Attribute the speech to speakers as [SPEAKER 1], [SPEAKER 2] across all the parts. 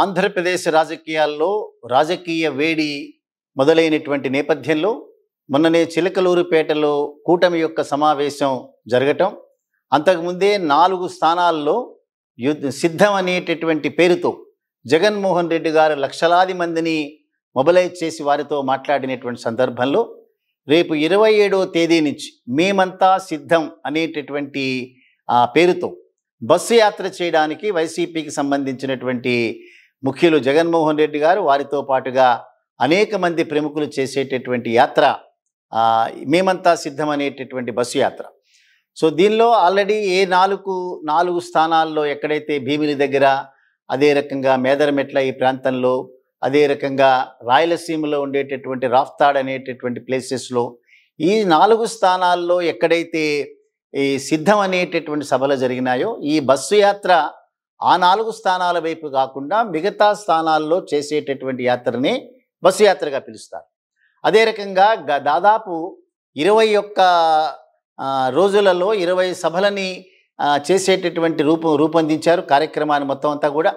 [SPEAKER 1] ఆంధ్రప్రదేశ్ రాజకీయాల్లో రాజకీయ వేడి మొదలైనటువంటి నేపథ్యంలో మొన్ననే చిలకలూరుపేటలో కూటమి యొక్క సమావేశం జరగటం అంతకుముందే నాలుగు స్థానాల్లో సిద్ధం అనేటటువంటి పేరుతో జగన్మోహన్ రెడ్డి గారు లక్షలాది మందిని మొబలైజ్ చేసి వారితో మాట్లాడినటువంటి సందర్భంలో రేపు ఇరవై ఏడవ తేదీ నుంచి మేమంతా సిద్ధం అనేటటువంటి పేరుతో బస్సు యాత్ర చేయడానికి వైసీపీకి సంబంధించినటువంటి ముఖ్యులు జగన్మోహన్ రెడ్డి గారు వారితో పాటుగా అనేక మంది ప్రముఖులు చేసేటటువంటి యాత్ర మేమంతా సిద్ధమనేటటువంటి బస్సు యాత్ర సో దీనిలో ఆల్రెడీ ఏ నాలుగు నాలుగు స్థానాల్లో ఎక్కడైతే భీమిలి దగ్గర అదే రకంగా మేదరమెట్ల ఈ ప్రాంతంలో అదే రకంగా రాయలసీమలో ఉండేటటువంటి రాఫ్తాడ్ అనేటటువంటి ప్లేసెస్లో ఈ నాలుగు స్థానాల్లో ఎక్కడైతే ఈ సిద్ధం అనేటటువంటి సభలు జరిగినాయో ఈ బస్సు యాత్ర ఆ నాలుగు స్థానాల వైపు కాకుండా మిగతా స్థానాల్లో చేసేటటువంటి యాత్రని బస్సు యాత్రగా పిలుస్తారు అదే రకంగా గ దాదాపు ఇరవై ఒక్క రోజులలో ఇరవై సభలని చేసేటటువంటి రూపం రూపొందించారు కార్యక్రమాన్ని మొత్తం అంతా కూడా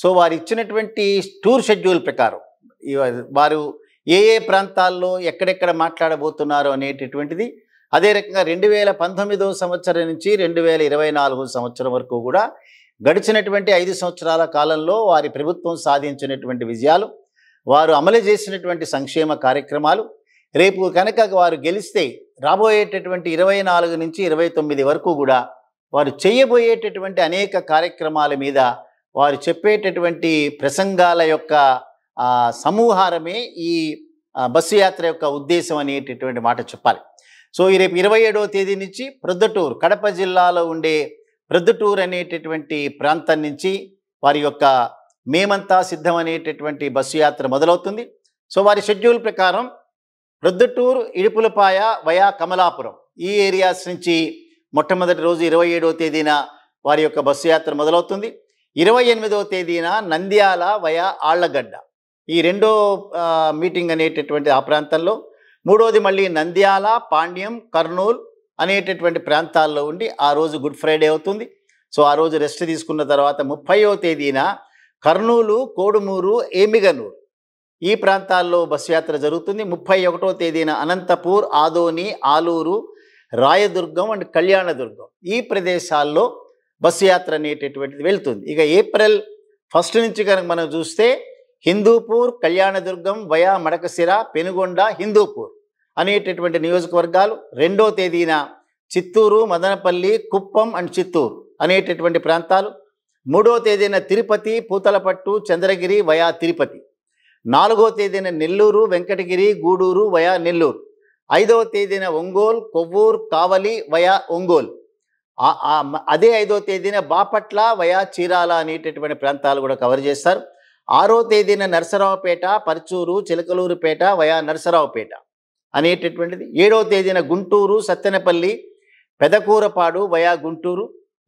[SPEAKER 1] సో వారు ఇచ్చినటువంటి టూర్ షెడ్యూల్ ప్రకారం వారు ఏ ఏ ప్రాంతాల్లో ఎక్కడెక్కడ మాట్లాడబోతున్నారు అనేటటువంటిది అదే రకంగా రెండు వేల పంతొమ్మిదవ సంవత్సరం నుంచి రెండు వేల ఇరవై నాలుగు సంవత్సరం వరకు కూడా గడిచినటువంటి ఐదు సంవత్సరాల కాలంలో వారి ప్రభుత్వం సాధించినటువంటి విజయాలు వారు అమలు చేసినటువంటి సంక్షేమ కార్యక్రమాలు రేపు కనుక వారు గెలిస్తే రాబోయేటటువంటి ఇరవై నాలుగు నుంచి ఇరవై తొమ్మిది వరకు కూడా వారు చేయబోయేటటువంటి అనేక కార్యక్రమాల మీద వారు చెప్పేటటువంటి ప్రసంగాల యొక్క సమూహారమే ఈ బస్సు యాత్ర యొక్క ఉద్దేశం అనేటటువంటి మాట చెప్పాలి సో ఈ రేపు ఇరవై ఏడవ తేదీ నుంచి ప్రొద్దుటూరు కడప జిల్లాలో ఉండే ప్రొద్దుటూరు అనేటటువంటి ప్రాంతం నుంచి వారి యొక్క మేమంతా సిద్ధం అనేటటువంటి బస్సు యాత్ర మొదలవుతుంది సో వారి షెడ్యూల్ ప్రకారం ప్రొద్దుటూరు ఇడుపులపాయ వయా కమలాపురం ఈ ఏరియాస్ నుంచి మొట్టమొదటి రోజు ఇరవై ఏడవ తేదీన వారి యొక్క బస్సు యాత్ర మొదలవుతుంది ఇరవై ఎనిమిదవ తేదీన నంద్యాల వయా ఆళ్లగడ్డ ఈ రెండో మీటింగ్ అనేటటువంటి ఆ ప్రాంతంలో మూడోది మళ్ళీ నంద్యాల పాండ్యం కర్నూలు అనేటటువంటి ప్రాంతాల్లో ఉండి ఆ రోజు గుడ్ ఫ్రైడే అవుతుంది సో ఆ రోజు రెస్ట్ తీసుకున్న తర్వాత ముప్పైవ తేదీన కర్నూలు కోడుమూరు ఏమిగనూరు ఈ ప్రాంతాల్లో బస్సు యాత్ర జరుగుతుంది ముప్పై ఒకటో తేదీన అనంతపూర్ ఆదోని ఆలూరు రాయదుర్గం అండ్ కళ్యాణదుర్గం ఈ ప్రదేశాల్లో బస్సు యాత్ర అనేటటువంటిది వెళ్తుంది ఇక ఏప్రిల్ ఫస్ట్ నుంచి కనుక మనం చూస్తే హిందూపూర్ కళ్యాణదుర్గం వయా మడకసిర పెనుగొండ హిందూపూర్ అనేటటువంటి నియోజకవర్గాలు రెండో తేదీన చిత్తూరు మదనపల్లి కుప్పం అండ్ చిత్తూరు అనేటటువంటి ప్రాంతాలు మూడో తేదీన తిరుపతి పూతలపట్టు చంద్రగిరి వయా తిరుపతి నాలుగో తేదీన నెల్లూరు వెంకటగిరి గూడూరు వయా నెల్లూరు ఐదవ తేదీన ఒంగోలు కొవ్వూరు కావలి వయా ఒంగోలు అదే ఐదో తేదీన బాపట్ల వయా చీరాల అనేటటువంటి ప్రాంతాలు కూడా కవర్ చేస్తారు ఆరో తేదీన నరసరావుపేట పరచూరు చిలకలూరుపేట వయా నరసరావుపేట అనేటటువంటిది ఏడవ తేదీన గుంటూరు సత్తెనపల్లి పెదకూరపాడు వయా గుంటూరు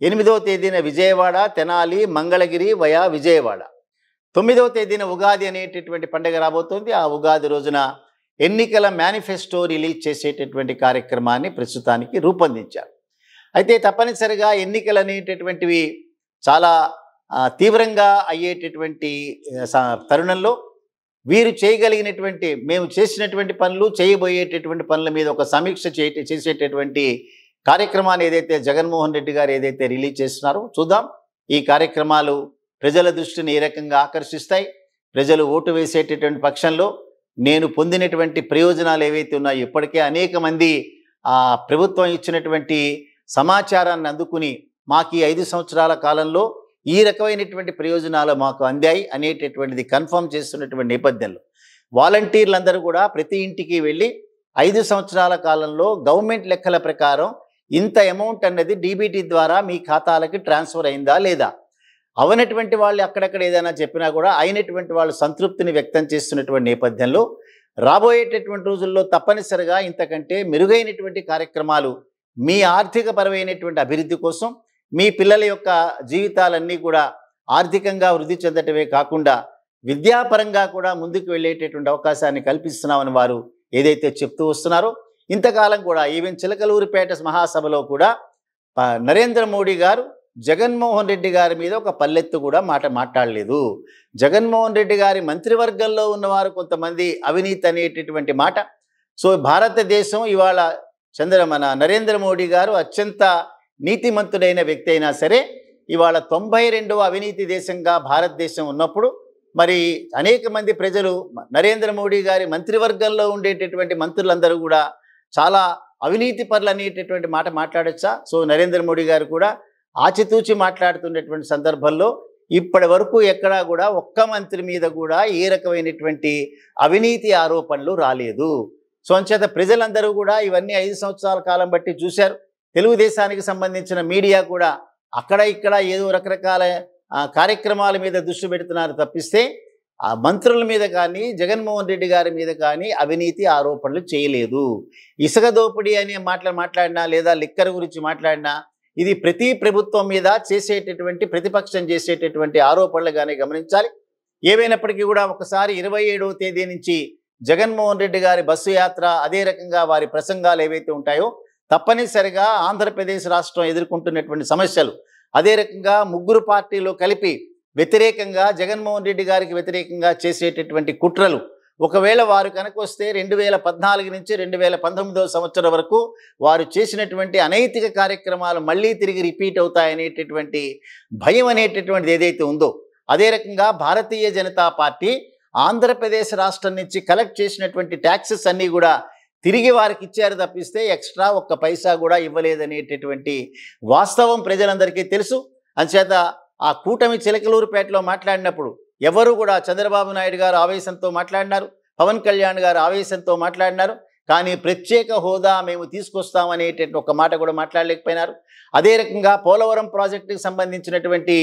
[SPEAKER 1] ఎనిమిదవ తేదీన విజయవాడ తెనాలి మంగళగిరి వయా విజయవాడ తొమ్మిదవ తేదీన ఉగాది అనేటటువంటి పండుగ రాబోతోంది ఆ ఉగాది రోజున ఎన్నికల మేనిఫెస్టో రిలీజ్ చేసేటటువంటి కార్యక్రమాన్ని ప్రస్తుతానికి రూపొందించారు అయితే తప్పనిసరిగా ఎన్నికలు అనేటటువంటివి చాలా తీవ్రంగా అయ్యేటటువంటి తరుణంలో వీరు చేయగలిగినటువంటి మేము చేసినటువంటి పనులు చేయబోయేటటువంటి పనుల మీద ఒక సమీక్ష చేసేటటువంటి కార్యక్రమాన్ని ఏదైతే జగన్మోహన్ రెడ్డి గారు ఏదైతే రిలీజ్ చేస్తున్నారో చూద్దాం ఈ కార్యక్రమాలు ప్రజల దృష్టిని ఏ రకంగా ఆకర్షిస్తాయి ప్రజలు ఓటు వేసేటటువంటి పక్షంలో నేను పొందినటువంటి ప్రయోజనాలు ఏవైతే ఉన్నాయో ఇప్పటికే అనేక మంది ప్రభుత్వం ఇచ్చినటువంటి సమాచారాన్ని అందుకుని మాకు ఈ ఐదు సంవత్సరాల కాలంలో ఈ రకమైనటువంటి ప్రయోజనాలు మాకు అందాయి అనేటటువంటిది కన్ఫర్మ్ చేస్తున్నటువంటి నేపథ్యంలో వాలంటీర్లందరూ కూడా ప్రతి ఇంటికి వెళ్ళి ఐదు సంవత్సరాల కాలంలో గవర్నమెంట్ లెక్కల ప్రకారం ఇంత అమౌంట్ అన్నది డీబీటీ ద్వారా మీ ఖాతాలకి ట్రాన్స్ఫర్ అయిందా లేదా అవనటువంటి వాళ్ళు అక్కడక్కడ ఏదైనా చెప్పినా కూడా అయినటువంటి వాళ్ళు సంతృప్తిని వ్యక్తం చేస్తున్నటువంటి నేపథ్యంలో రాబోయేటటువంటి రోజుల్లో తప్పనిసరిగా ఇంతకంటే మెరుగైనటువంటి కార్యక్రమాలు మీ ఆర్థికపరమైనటువంటి అభివృద్ధి కోసం మీ పిల్లల యొక్క జీవితాలన్నీ కూడా ఆర్థికంగా వృద్ధి చెందటమే కాకుండా విద్యాపరంగా కూడా ముందుకు వెళ్ళేటటువంటి అవకాశాన్ని కల్పిస్తున్నామని వారు ఏదైతే చెప్తూ వస్తున్నారో ఇంతకాలం కూడా ఈవెన్ చిలకలూరిపేట మహాసభలో కూడా నరేంద్ర మోడీ గారు జగన్మోహన్ రెడ్డి గారి మీద ఒక పల్లెత్తు కూడా మాట మాట్లాడలేదు జగన్మోహన్ రెడ్డి గారి మంత్రివర్గంలో ఉన్నవారు కొంతమంది అవినీతి అనేటటువంటి మాట సో భారతదేశం ఇవాళ చంద్ర మన నరేంద్ర మోడీ గారు అత్యంత నీతిమంతుడైన వ్యక్తి అయినా సరే ఇవాళ తొంభై రెండవ అవినీతి దేశంగా భారతదేశం ఉన్నప్పుడు మరి అనేక మంది ప్రజలు నరేంద్ర మోడీ గారి మంత్రివర్గంలో ఉండేటటువంటి మంత్రులందరూ కూడా చాలా అవినీతి పనులు అనేటటువంటి మాట మాట్లాడచ్చా సో నరేంద్ర మోడీ గారు కూడా ఆచితూచి మాట్లాడుతున్నటువంటి సందర్భంలో ఇప్పటి వరకు ఎక్కడా కూడా ఒక్క మంత్రి మీద కూడా ఏ రకమైనటువంటి అవినీతి ఆరోపణలు రాలేదు సో అంచేత ప్రజలందరూ కూడా ఇవన్నీ ఐదు సంవత్సరాల కాలం బట్టి చూశారు తెలుగుదేశానికి సంబంధించిన మీడియా కూడా అక్కడ ఇక్కడ ఏదో రకరకాల కార్యక్రమాల మీద దృష్టి పెడుతున్నారు తప్పిస్తే ఆ మంత్రుల మీద కానీ జగన్మోహన్ రెడ్డి గారి మీద కానీ అవినీతి ఆరోపణలు చేయలేదు ఇసుక దోపిడీ అనే మాటలు మాట్లాడినా లేదా లిక్కర్ గురించి మాట్లాడినా ఇది ప్రతి ప్రభుత్వం మీద చేసేటటువంటి ప్రతిపక్షం చేసేటటువంటి ఆరోపణలు కానీ గమనించాలి ఏవైనప్పటికీ కూడా ఒకసారి ఇరవై ఏడవ తేదీ నుంచి జగన్మోహన్ రెడ్డి గారి బస్సు యాత్ర అదే రకంగా వారి ప్రసంగాలు ఏవైతే ఉంటాయో తప్పనిసరిగా ఆంధ్రప్రదేశ్ రాష్ట్రం ఎదుర్కొంటున్నటువంటి సమస్యలు అదే రకంగా ముగ్గురు పార్టీలు కలిపి వ్యతిరేకంగా జగన్మోహన్ రెడ్డి గారికి వ్యతిరేకంగా చేసేటటువంటి కుట్రలు ఒకవేళ వారు కనుక వస్తే రెండు వేల పద్నాలుగు నుంచి రెండు వేల పంతొమ్మిదవ సంవత్సరం వరకు వారు చేసినటువంటి అనైతిక కార్యక్రమాలు మళ్ళీ తిరిగి రిపీట్ అవుతాయనేటటువంటి భయం అనేటటువంటిది ఏదైతే ఉందో అదే రకంగా భారతీయ జనతా పార్టీ ఆంధ్రప్రదేశ్ రాష్ట్రం నుంచి కలెక్ట్ చేసినటువంటి ట్యాక్సెస్ అన్నీ కూడా తిరిగి వారికి ఇచ్చారు తప్పిస్తే ఎక్స్ట్రా ఒక్క పైసా కూడా ఇవ్వలేదనేటటువంటి వాస్తవం ప్రజలందరికీ తెలుసు అంచేత ఆ కూటమి చిలకలూరుపేటలో మాట్లాడినప్పుడు ఎవరు కూడా చంద్రబాబు నాయుడు గారు ఆవేశంతో మాట్లాడినారు పవన్ కళ్యాణ్ గారు ఆవేశంతో మాట్లాడినారు కానీ ప్రత్యేక హోదా మేము తీసుకొస్తామనేటువంటి ఒక మాట కూడా మాట్లాడలేకపోయినారు అదే రకంగా పోలవరం ప్రాజెక్టుకు సంబంధించినటువంటి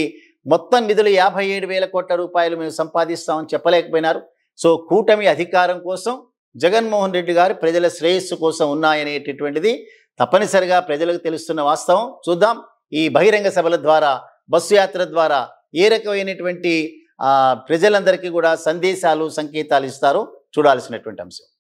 [SPEAKER 1] మొత్తం నిధులు యాభై ఏడు వేల కోట్ల రూపాయలు మేము సంపాదిస్తామని చెప్పలేకపోయినారు సో కూటమి అధికారం కోసం జగన్మోహన్ రెడ్డి గారు ప్రజల శ్రేయస్సు కోసం ఉన్నాయనేటటువంటిది తప్పనిసరిగా ప్రజలకు తెలుస్తున్న వాస్తవం చూద్దాం ఈ బహిరంగ సభల ద్వారా బస్సు యాత్ర ద్వారా ఏ రకమైనటువంటి ప్రజలందరికీ కూడా సందేశాలు సంకేతాలు ఇస్తారో చూడాల్సినటువంటి అంశం